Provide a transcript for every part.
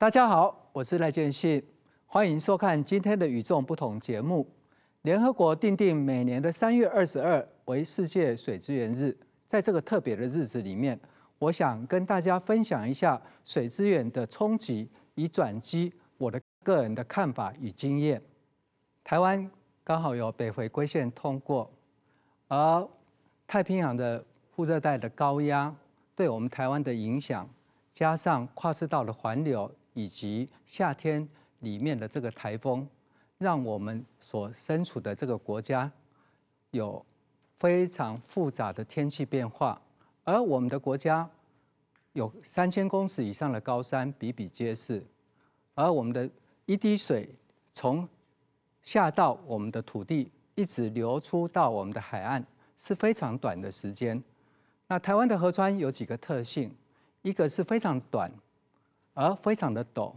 大家好，我是赖建信，欢迎收看今天的与众不同节目。联合国定定每年的三月二十二为世界水资源日，在这个特别的日子里面，我想跟大家分享一下水资源的冲击与转机，我的个人的看法与经验。台湾刚好有北回归线通过，而太平洋的副热带的高压对我们台湾的影响。加上跨赤道的环流，以及夏天里面的这个台风，让我们所身处的这个国家有非常复杂的天气变化。而我们的国家有三千公尺以上的高山比比皆是，而我们的一滴水从下到我们的土地，一直流出到我们的海岸，是非常短的时间。那台湾的河川有几个特性？一个是非常短，而非常的陡，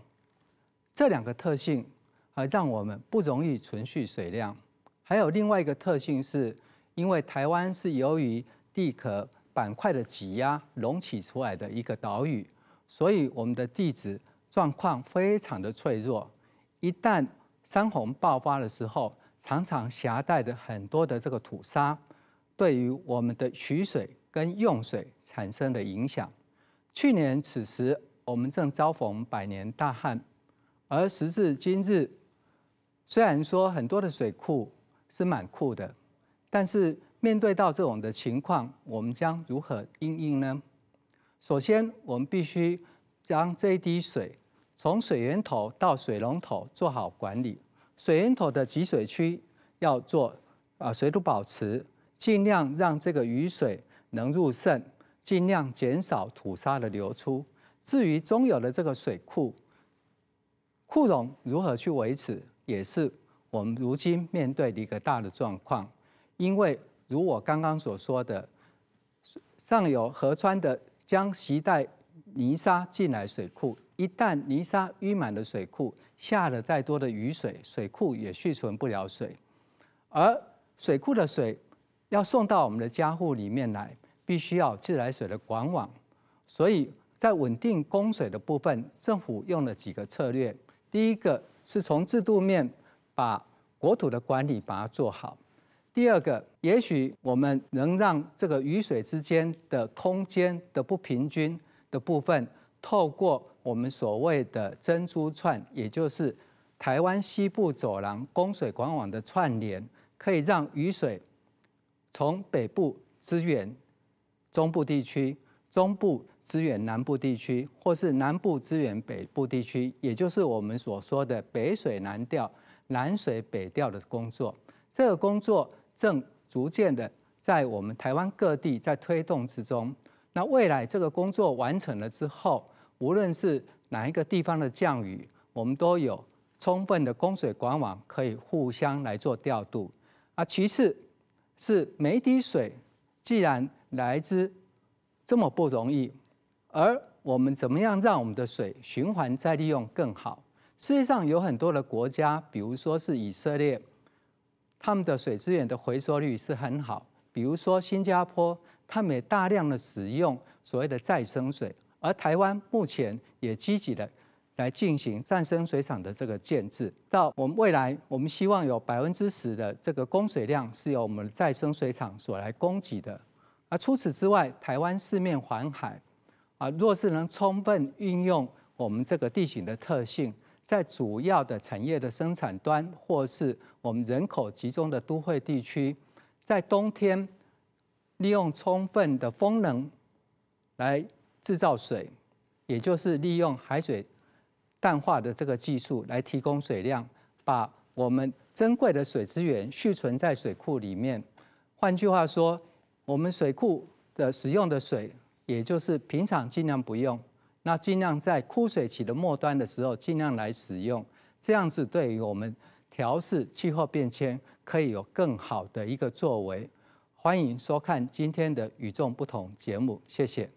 这两个特性啊，让我们不容易存蓄水量。还有另外一个特性是，因为台湾是由于地壳板块的挤压隆起出来的一个岛屿，所以我们的地质状况非常的脆弱。一旦山洪爆发的时候，常常携带的很多的这个土沙，对于我们的取水跟用水产生的影响。去年此时，我们正遭逢百年大旱，而时至今日，虽然说很多的水库是满库的，但是面对到这种的情况，我们将如何应应呢？首先，我们必须将这一滴水从水源头到水龙头做好管理。水源头的集水区要做啊水土保持，尽量让这个雨水能入渗。尽量减少土沙的流出。至于中游的这个水库，库容如何去维持，也是我们如今面对的一个大的状况。因为如我刚刚所说的，上游河川的将携带泥沙进来水库，一旦泥沙淤满了水库，下了再多的雨水，水库也蓄存不了水。而水库的水要送到我们的家户里面来。必须要自来水的管网，所以在稳定供水的部分，政府用了几个策略。第一个是从制度面把国土的管理把它做好。第二个，也许我们能让这个雨水之间的空间的不平均的部分，透过我们所谓的珍珠串，也就是台湾西部走廊供水管网的串联，可以让雨水从北部支援。中部地区，中部支援南部地区，或是南部支援北部地区，也就是我们所说的北水南调、南水北调的工作。这个工作正逐渐的在我们台湾各地在推动之中。那未来这个工作完成了之后，无论是哪一个地方的降雨，我们都有充分的供水管网可以互相来做调度。啊，其次，是每一滴水，既然来之这么不容易，而我们怎么样让我们的水循环再利用更好？世界上有很多的国家，比如说是以色列，他们的水资源的回收率是很好。比如说新加坡，他们也大量的使用所谓的再生水。而台湾目前也积极的来进行再生水厂的这个建制，到我们未来，我们希望有百分之十的这个供水量是由我们再生水厂所来供给的。啊，除此之外，台湾四面环海，啊，若是能充分运用我们这个地形的特性，在主要的产业的生产端，或是我们人口集中的都会地区，在冬天利用充分的风能来制造水，也就是利用海水淡化的这个技术来提供水量，把我们珍贵的水资源蓄存在水库里面。换句话说，我们水库的使用的水，也就是平常尽量不用，那尽量在枯水期的末端的时候尽量来使用，这样子对于我们调试气候变迁可以有更好的一个作为。欢迎收看今天的《与众不同》节目，谢谢。